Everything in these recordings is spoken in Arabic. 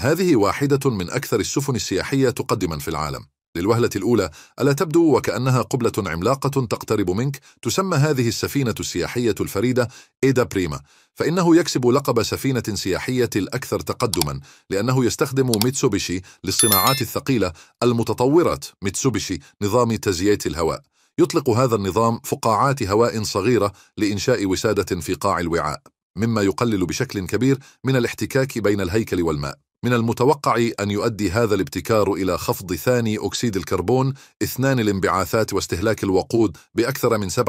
هذه واحدة من أكثر السفن السياحية تقدما في العالم للوهلة الأولى ألا تبدو وكأنها قبلة عملاقة تقترب منك تسمى هذه السفينة السياحية الفريدة إيدا بريما فإنه يكسب لقب سفينة سياحية الأكثر تقدما لأنه يستخدم ميتسوبيشي للصناعات الثقيلة المتطورة ميتسوبيشي نظام تزييت الهواء يطلق هذا النظام فقاعات هواء صغيرة لإنشاء وسادة في قاع الوعاء مما يقلل بشكل كبير من الاحتكاك بين الهيكل والماء من المتوقع أن يؤدي هذا الابتكار إلى خفض ثاني أكسيد الكربون اثنان الانبعاثات واستهلاك الوقود بأكثر من 7%،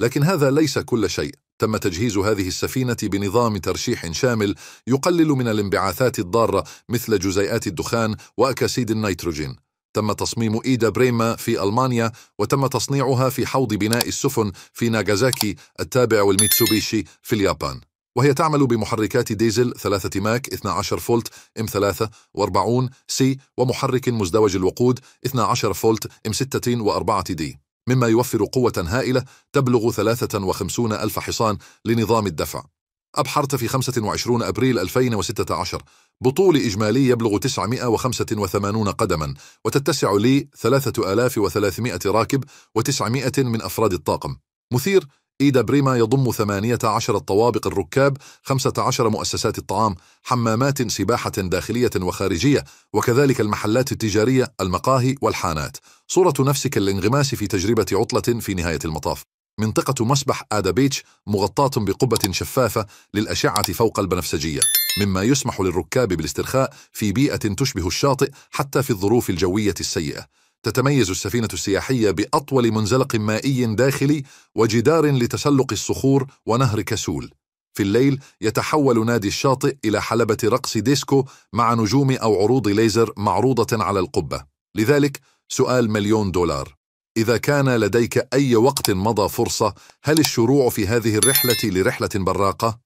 لكن هذا ليس كل شيء. تم تجهيز هذه السفينة بنظام ترشيح شامل يقلل من الانبعاثات الضارة مثل جزيئات الدخان وأكاسيد النيتروجين. تم تصميم إيدا بريما في ألمانيا وتم تصنيعها في حوض بناء السفن في ناغازاكي التابع والميتسوبيشي في اليابان وهي تعمل بمحركات ديزل 3 ماك 12 فولت ام 43 سي ومحرك مزدوج الوقود 12 فولت ام و4 دي مما يوفر قوة هائلة تبلغ 53 ألف حصان لنظام الدفع أبحرت في 25 أبريل 2016 بطول إجمالي يبلغ 985 قدما وتتسع لي 3300 راكب و900 من أفراد الطاقم مثير إيدا بريما يضم 18 طوابق الركاب 15 مؤسسات الطعام حمامات سباحة داخلية وخارجية وكذلك المحلات التجارية المقاهي والحانات صورة نفسك الانغماس في تجربة عطلة في نهاية المطاف منطقة مسبح آدا بيتش مغطاة بقبة شفافة للأشعة فوق البنفسجية مما يسمح للركاب بالاسترخاء في بيئة تشبه الشاطئ حتى في الظروف الجوية السيئة تتميز السفينة السياحية بأطول منزلق مائي داخلي وجدار لتسلق الصخور ونهر كسول. في الليل يتحول نادي الشاطئ إلى حلبة رقص ديسكو مع نجوم أو عروض ليزر معروضة على القبة. لذلك سؤال مليون دولار. إذا كان لديك أي وقت مضى فرصة، هل الشروع في هذه الرحلة لرحلة براقة؟